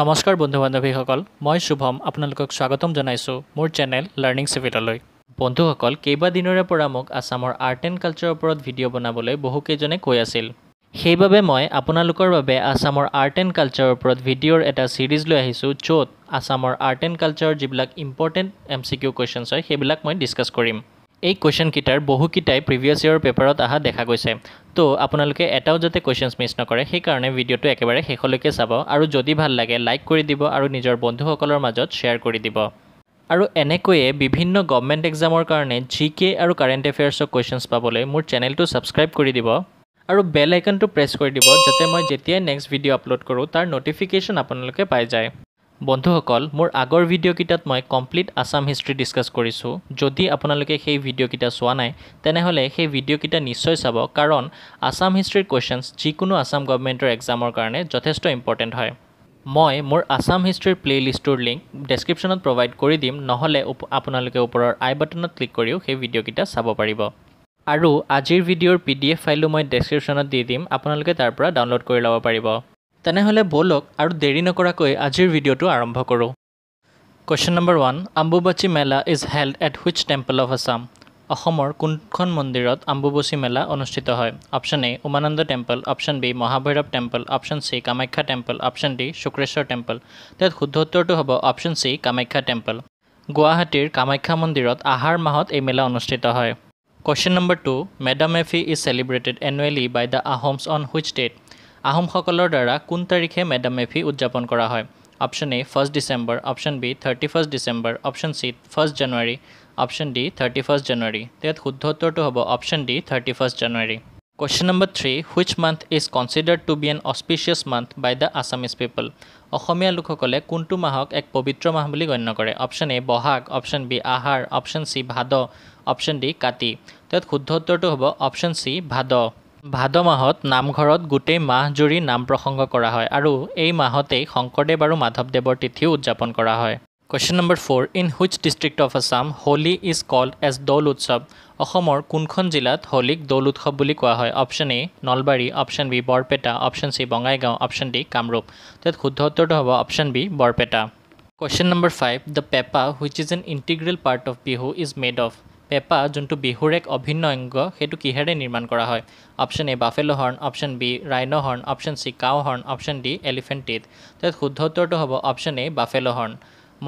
নমস্কাৰ বন্ধু বান্ধৱীসকল মই শুভম আপোনালোকক স্বাগতম জনাইছোঁ মোৰ চেনেল লাৰ্ণিং চিভিললৈ বন্ধুসকল কেইবাদিনৰে পৰা মোক আছামৰ আৰ্ট এণ্ড কালচাৰৰ ওপৰত ভিডিঅ' বনাবলৈ বহুকেইজনে কৈ আছিল সেইবাবে মই আপোনালোকৰ বাবে আছামৰ আৰ্ট এণ্ড কালচাৰৰ ওপৰত ভিডিঅ'ৰ এটা ছিৰিজ লৈ আহিছোঁ য'ত আছামৰ আৰ্ট এণ্ড কালচাৰৰ যিবিলাক important M C Q questions হয় সেইবিলাক মই ডিছকাছ কৰিম এই কুৱেশ্যনকেইটাৰ বহুকেইটাই প্ৰিভিয়াছ ইয়েৰৰ পেপাৰত অহা দেখা গৈছে তো আপোনালোকে এটাও যাতে কুৱেশ্যনছ মিছ নকৰে সেইকাৰণে ভিডিঅ'টো একেবাৰে শেষলৈকে চাব আৰু যদি ভাল লাগে লাইক কৰি দিব আৰু নিজৰ বন্ধুসকলৰ মাজত শ্বেয়াৰ কৰি দিব আৰু এনেকৈয়ে বিভিন্ন গভমেণ্ট এক্সামৰ কাৰণে জি কে আৰু কাৰেণ্ট এফেয়াৰ্ছৰ কুৱেশ্যনছ পাবলৈ মোৰ চেনেলটো ছাবস্ক্ৰাইব কৰি দিব আৰু বেল আইকনটো প্ৰেছ কৰি দিব যাতে মই যেতিয়াই নেক্সট ভিডিঅ' আপলোড কৰোঁ তাৰ ন'টিফিকেশ্যন আপোনালোকে পাই যায় বন্ধুসকল মোৰ আগৰ ভিডিঅ'কেইটাত মই কমপ্লিট আছাম হিষ্ট্ৰী ডিছকাছ কৰিছোঁ যদি আপোনালোকে সেই ভিডিঅ'কেইটা চোৱা নাই তেনেহ'লে সেই ভিডিঅ'কেইটা নিশ্চয় চাব কাৰণ আছাম হিষ্ট্ৰীৰ কুৱেশ্যনছ যিকোনো আছাম গভৰ্ণমেণ্টৰ এক্সামৰ কাৰণে যথেষ্ট ইম্পৰ্টেণ্ট হয় মই মোৰ আছাম হিষ্ট্ৰীৰ প্লে'লিষ্টটোৰ লিংক ডেছক্ৰিপশ্যনত প্ৰভাইড কৰি দিম নহ'লে আপোনালোকে ওপৰৰ আই বাটনত ক্লিক কৰিও সেই ভিডিঅ'কেইটা চাব পাৰিব আৰু আজিৰ ভিডিঅ'ৰ পি ডি এফ ফাইলো মই ডেছক্ৰিপশ্যনত দি দিম আপোনালোকে তাৰ পৰা ডাউনলোড কৰি ল'ব পাৰিব তেনেহ'লে ব'লক আৰু দেৰি নকৰাকৈ আজিৰ ভিডিঅ'টো আৰম্ভ কৰোঁ question number one Ambubachi Mela is held at which temple of Assam অসমৰ কোনখন মন্দিৰত আম্বুবাচী মেলা অনুষ্ঠিত হয় option A Umananda temple option B Mahabhairav temple option C Kamakhya temple option D Sukreswar temple তাত শুদ্ধ উত্তৰটো হ'ব অপশ্যন চি কামাখ্যা টেম্পল গুৱাহাটীৰ কামাখ্যা মন্দিৰত আহাৰ মাহত এই মেলা অনুষ্ঠিত হয় question number two Medam Mephi is celebrated annually by the Ahoms on which date আহোমসকলৰ দ্বাৰা কোন তাৰিখে মেডাম মেফি উদযাপন কৰা হয় option A first December option B thirty first December option C first January option D thirty first January তেওঁ শুদ্ধ উত্তৰটো হ'ব option D thirty first January question number three which month is considered to be an auspicious month by the Assamese পিপল অসমীয়া লোকসকলে কোনটো মাহক এক পবিত্ৰ মাহ বুলি গণ্য কৰে option A Bohag option B Ahar option C Bhado option D Kati তেওঁ শুদ্ধ উত্তৰটো হ'ব অপশ্যন চি ভাদ ভাদ মাহত নামঘৰত গোটেই মাহ জুৰি নাম প্ৰসংগ কৰা হয় আৰু এই মাহতেই শংকৰদেৱ আৰু মাধৱদেৱৰ তিথিও উদযাপন কৰা হয় question number four in which district of Assam Holi is called as Doul Utsav অসমৰ কোনখন জিলাত হোলীক দৌল উৎসৱ বুলি কোৱা হয় option A Nalbari option B Barpeta option C Bongaigaon option D Kamrup তাত শুদ্ধ উত্তৰটো হ'ব option B Barpeta question number five the pepa which is an integral part of Bihu is made of pepa যোনটো বিহুৰ এক অভিন্ন অংগ সেইটো কিহেৰে নিৰ্মাণ কৰা হয় option A buffalo horn option B rhino' horn option C cow horn option D elephant teeth তাত শুদ্ধ উত্তৰটো হ'ব অপশ্যন এ বাফেলো হৰ্ণ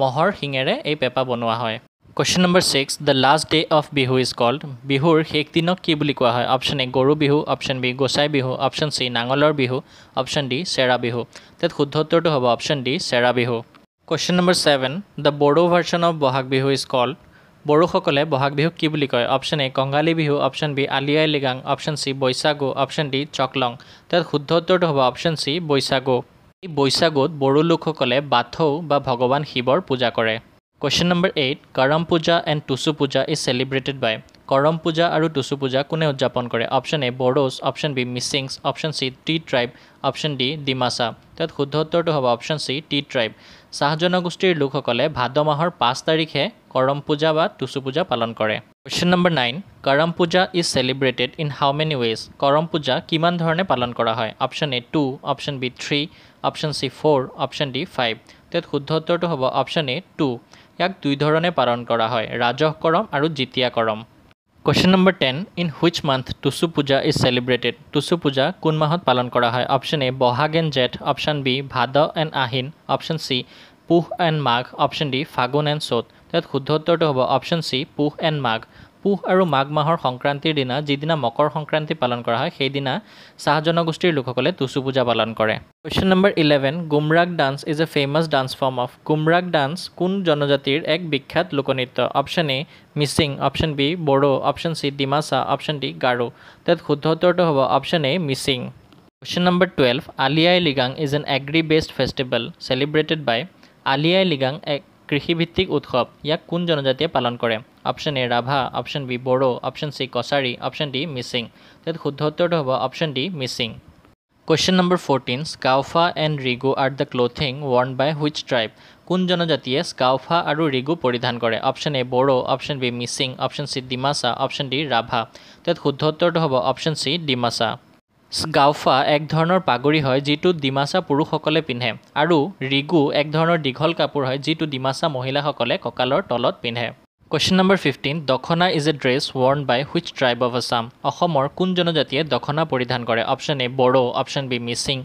মহৰ শিঙেৰে এই পেপা বনোৱা হয় question number six the last day of Bihu is called বিহুৰ শেষ দিনক কি বুলি কোৱা হয় option A Goru Bihu option B Gosai Bihu option C নাঙলৰ বিহু অপশ্যন ডি চেৰা বিহু তাত শুদ্ধ উত্তৰটো হ'ব option D Chera Bihu question number seven the Bodo version of Bohag Bihu is called বড়োসকলে বহাগ বিহুক কি বুলি কয় option A Kangali Bihu option B Ali I Ligang option C Bwisagu option D Chaklong তাত শুদ্ধ উত্তৰটো হ'ব অপশ্যন চি বৈশাগু এই বৈশাগুত বড়ো লোকসকলে বাথৌ বা ভগৱান শিৱৰ পূজা কৰে কুৱেশ্যন নম্বৰ এইট কৰম পূজা এণ্ড টুচু পূজা ইজ চেলিব্ৰেটেড বাই কৰম পূজা আৰু টুচু পূজা কোনে উদযাপন কৰে option A Bodos option B Misings option C tea tribe option D Dimasa তাত শুদ্ধ উত্তৰটো হ'ব অপশ্যন চি টি ট্ৰাইব চাহ জনগোষ্ঠীৰ লোকসকলে ভাদ মাহৰ পাঁচ তাৰিখে কৰম পূজা বা টুচু পূজা পালন কৰে question number nine Karam Puja is celebrated in how many ways Karam Puja কিমান ধৰণে পালন কৰা হয় option A two option B three option C four option D five তাত শুদ্ধ উত্তৰটো হ'ব অপশ্যন এ টু ইয়াক দুই ধৰণে পালন কৰা হয় ৰাজহ কৰম আৰু Jitiya Karam question number ten in which month Tusu Puja is celebrated Tusu পূজা কোন মাহত পালন করা হয় option A Bohag and Jeth option B Bhado and Ahin option C Puh and Magh option D Phagun and Chot তাত শুদ্ধ উত্তৰটো হ'ব option C Puh and Magh Puh আৰু মাঘ মাহৰ সংক্ৰান্তিৰ দিনা যিদিনা মকৰ সংক্ৰান্তি পালন কৰা হয় সেইদিনা চাহ জনগোষ্ঠীৰ লোকসকলে টুচু পূজা পালন কৰে question number eleven Gumrag dance is a famous dance form of Gumrag dance কোন জনজাতিৰ এক বিখ্যাত লোকনৃত্য option A Mising option B Bodo option C Dimasa option D Garo তাত শুদ্ধ উত্তৰটো হ'ব option A Mising question number twelve Ali I Ligang is an agri based festival celebrated by Ali আই লিগাং এক কৃষিভিত্তিক উৎসৱ ইয়াক কোন জনজাতিয়ে পালন কৰে option A Rabha option B Bodo option C Kachari option D Mising তেতিয়া শুদ্ধ উত্তৰটো হ'ব option D Mising question number fourteen স্কাউফা এণ্ড ৰিগু are the clothing worn by which tribe কোন জনজাতিয়ে স্কাউফা আৰু ৰিগু পৰিধান কৰে option A Bodo option B Mising option C Dimasa option D Rabha তাত শুদ্ধ উত্তৰটো হ'ব অপশ্যন চি ডিমাছা স্গাওফা এক ধৰণৰ পাগুৰি হয় যিটো ডিমাছা পুৰুষসকলে পিন্ধে আৰু ৰিগু এক ধৰণৰ দীঘল কাপোৰ হয় যিটো ডিমাছা মহিলাসকলে কঁকালৰ তলত পিন্ধে question number fifteen dokhona is a dress worn by which tribe of Assam অসমৰ কোন জনজাতিয়ে দখনা পৰিধান কৰে option A Bodo option B Mising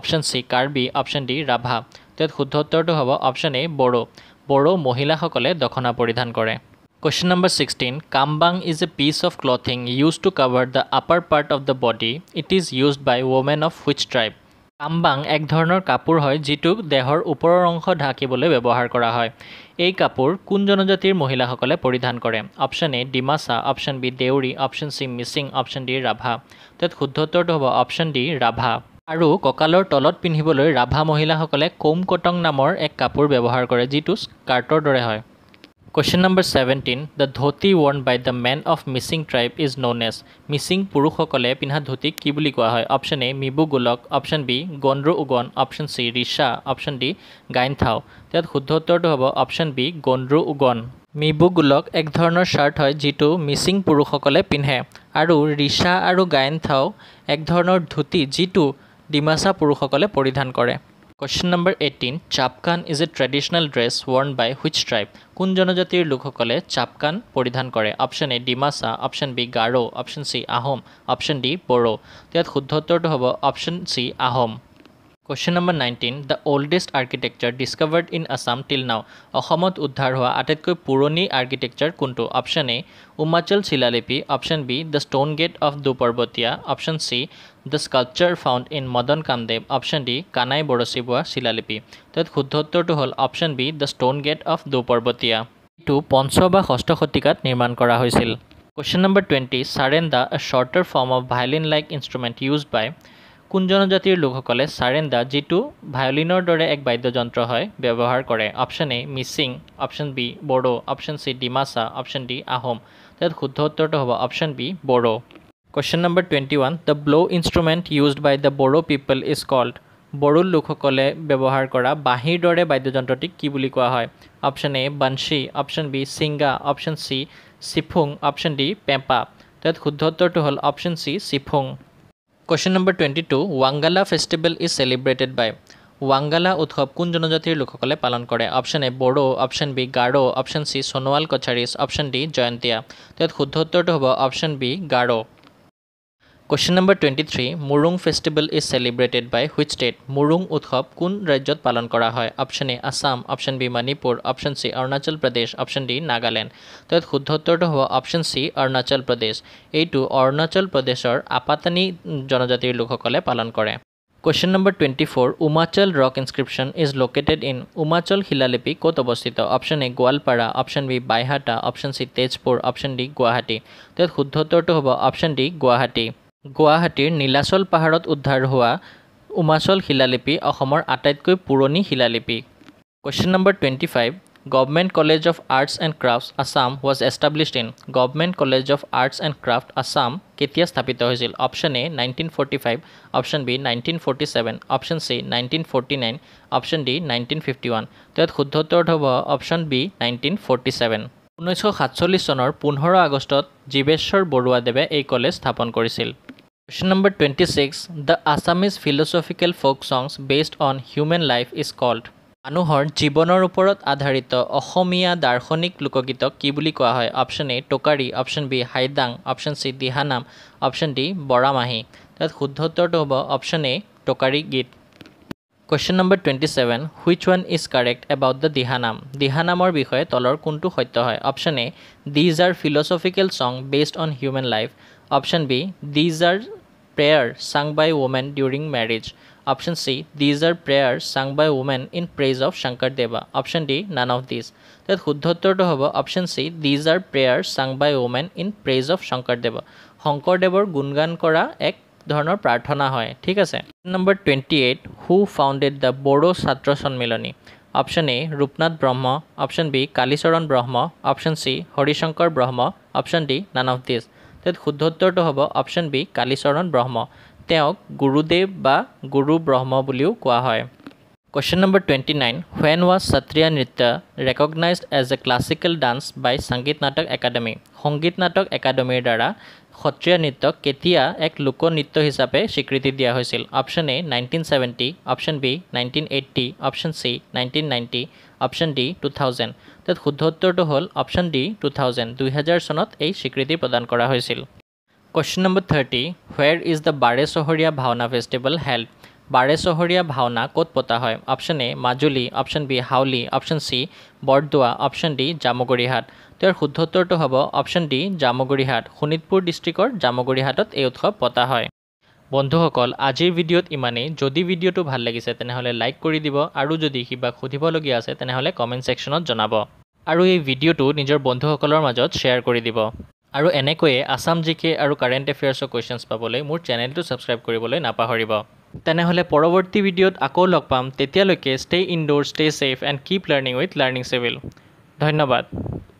option C Karbi option D Rabha তেওঁ শুদ্ধ উত্তৰটো হ'ব অপশ্যন এ বড়ো বড়ো মহিলাসকলে দখনা পৰিধান কৰে Question number 16. Kambang is a piece of clothing used to cover the upper part of the body. It is used by women of which tribe? কাম্বাং এক ধৰণৰ কাপোৰ হয় যিটোক দেহৰ ওপৰৰ অংশ ঢাকিবলৈ ব্যৱহাৰ কৰা হয় এই কাপোৰ কোন জনজাতিৰ মহিলাসকলে পৰিধান কৰে option A Dimasa option B Deori option C Mising option D Rabha তাত শুদ্ধ উত্তৰটো হ'ব অপশ্যন ডি ৰাভা আৰু কঁকালৰ তলত পিন্ধিবলৈ ৰাভা মহিলাসকলে কোম কটং নামৰ এক কাপোৰ ব্যৱহাৰ কৰে যিটো স্কাৰ্টৰ দৰে হয় Question number 17. The dhoti worn by the men of missing tribe is known as missing purukhokale pinha dhoti kibuli hai. Option A. Mibu gulak. Option B. Gondru ugon. Option C. Risha. Option D. Gainthao. That khuddhotor dhobo. Option B. Gondru ugon. Mibu gulak ek dhorno shirt hai jitu missing purukhokale pinhe. Aru Risha aru Gainthao ek dhorno dhoti jitu dimasa purukhokale poridhan kore. Question number eighteen chapkan is a traditional dress worn by which tribe কোন জনজাতিৰ লোকসকলে চাপকান পৰিধান কৰে option A Dimasa option B Garo option C Ahom option D Bodo ইয়াত শুদ্ধ উত্তৰটো হ'ব option C Ahom question number nineteen the oldest architecture discovered in Assam till now অসমত উদ্ধাৰ হোৱা আটাইতকৈ পুৰণি আৰ্কিটেকচাৰ কোনটো অপশ্যন এ উমাচল শিলালিপি option B the stone gate of Doparbatiya option C the sculpture found in Madan Kamdev option D Kanai Barshiboa শিলালিপি তাত শুদ্ধ উত্তৰটো হ'ল option B the stone gate of Doparbatiya এইটো পঞ্চ বা ষষ্ঠ শতিকাত নিৰ্মাণ কৰা হৈছিল question number twenty Sarinda the a shorter form of violin like instrument use by কোন জনজাতিৰ লোকসকলে চাৰেণ্ডা যিটো ভায়লিনৰ দৰে এক বাদ্যযন্ত্ৰ হয় ব্যৱহাৰ কৰে option A Mising option B Bodo option C Dimasa option D Ahom তাত শুদ্ধ উত্তৰটো হ'ব option B Bodo question number twenty one the blow' instrument used by the Bodo people is called বড়োৰ লোকসকলে ব্যৱহাৰ কৰা বাঁহীৰ দৰে বাদ্যযন্ত্ৰটিক কি বুলি কোৱা হয় option A bansi option B singa option C siphung option D pepa তাত শুদ্ধ উত্তৰটো হ'ল option C siphung question number twenty two Wangala festival is celebrated by Wangala উৎসৱ কোন জনজাতিৰ লোকসকলে পালন কৰে option A Bodo option B Garo option C Sonowal Kacharis option D Jaintia তাত শুদ্ধ উত্তৰটো হ'ব option B Garo question number twenty three Murung festival is celebrated by which state মুৰুং উৎসৱ কোন ৰাজ্যত পালন কৰা হয় option A Assam option B Manipur option C Arunachal Pradesh option D Nagaland তাত শুদ্ধ উত্তৰটো হ'ব অপশ্যন চি অৰুণাচল প্ৰদেশ এইটো অৰুণাচল প্ৰদেশৰ আপাতানী জনজাতিৰ লোকসকলে পালন কৰে question number twenty four Umachal rock inscription is located in Umachal শিলালিপি ক'ত অৱস্থিত option A Goalpara option B Baihata option C Tezpur option D Guwahati তাত শুদ্ধ উত্তৰটো হ'ব অপশ্যন ডি গুৱাহাটী গুৱাহাটীৰ নীলাচল পাহাৰত উদ্ধাৰ হোৱা উমাচল শিলালিপি অসমৰ আটাইতকৈ পুৰণি শিলালিপি question number twenty five government college of arts and crafts Assam was established in government college of arts and craft Assam কেতিয়া স্থাপিত হৈছিল option A nineteen forty five option B nineteen forty seven option C nineteen forty nine option D nineteen fifty one তেওঁত শুদ্ধ উত্তৰ হ'ব option B nineteen forty seven ঊনৈছশ সাতচল্লিছ চনৰ পোন্ধৰ আগষ্টত জীৱেশ্বৰ বৰুৱাদেৱে এই কলেজ স্থাপন কৰিছিল Question number 26. The Assamese philosophical folk songs based on human life is called. মানুহৰ জীৱনৰ ওপৰত আধাৰিত অসমীয়া দাৰ্শনিক লোকগীতক কি বুলি কোৱা হয় option A Tokari option B Haidang option C Dihanam option D Baramahi তাত শুদ্ধ উত্তৰটো হ'ব অপশ্যন এ টকাৰী গীত question number twenty seven which one is correct about the Dihanam দিহানামৰ বিষয়ে তলৰ কোনটো সত্য হয় option A these are philosophical song based on human life option B these are prayers sung by women during marriage. Option C. These are prayers sung by women in praise of Shankar Deva. Option D. None of these. তাত শুদ্ধোত্তৰটো হ'ব option C these are prayer sung by women in praise of Shankardev শংকৰদেৱৰ গুণগান কৰা এক ধৰণৰ প্ৰাৰ্থনা হয় ঠিক আছে number twenty eight who founded the Bodo Chhatra Sanmilani option A Rupnath Brahma option B Kalicharan Brahma option C Harishankar Brahma option D none of this তেতিয়া শুদ্ধ উত্তৰটো হ'ব অপশ্যন বি কালীচৰণ ব্ৰহ্ম তেওঁক গুৰুদেৱ বা গুৰু ব্ৰহ্ম বুলিও কোৱা হয় question number twenty nine when was Sattriya nritya recognise as a classical dance by Sangeet Natak academy সংগীত নাটক একাডেমিৰ দ্বাৰা সত্ৰীয়া নৃত্যক কেতিয়া এক লোকনৃত্য হিচাপে স্বীকৃতি দিয়া হৈছিল option A nineteen seventy option B nineteen eighty option C nineteen ninety option D two thousand তাত শুদ্ধ উত্তৰটো হ'ল অপশ্যন ডি টু থাউজেণ্ড দুহেজাৰ চনত এই স্বীকৃতি প্ৰদান কৰা হৈছিল question number thirty where is the Bare Sahariya Bhaona festival help বাৰে চহৰীয়া ভাওনা ক'ত পতা হয় option A Majuli option B Hauli option C Bardowa option D Jamugurihat তেওঁৰ শুদ্ধ উত্তৰটো হ'ব অপশ্যন ডি জামুগুৰিহাট শোণিতপুৰ ডিষ্ট্ৰিক্টৰ জামুগুৰিহাটত এই উৎসৱ পতা হয় বন্ধুসকল আজিৰ ভিডিঅ'ত ইমানেই যদি ভিডিঅ'টো ভাল লাগিছে তেনেহ'লে লাইক কৰি দিব আৰু যদি কিবা সুধিবলগীয়া আছে তেনেহ'লে কমেণ্ট ছেকশ্যনত জনাব আৰু এই ভিডিঅ'টো নিজৰ বন্ধুসকলৰ মাজত শ্বেয়াৰ কৰি দিব আৰু এনেকৈয়ে আছাম জি কে আৰু কাৰেণ্ট এফেয়াৰ্ছৰ কুৱেশ্যনছ পাবলৈ মোৰ চেনেলটো ছাবস্ক্ৰাইব কৰিবলৈ নাপাহৰিব তেনেহ'লে পৰৱৰ্তী ভিডিঅ'ত আকৌ লগ পাম তেতিয়ালৈকে stay indoor stay safe and keep learning with learning civil ধন্যবাদ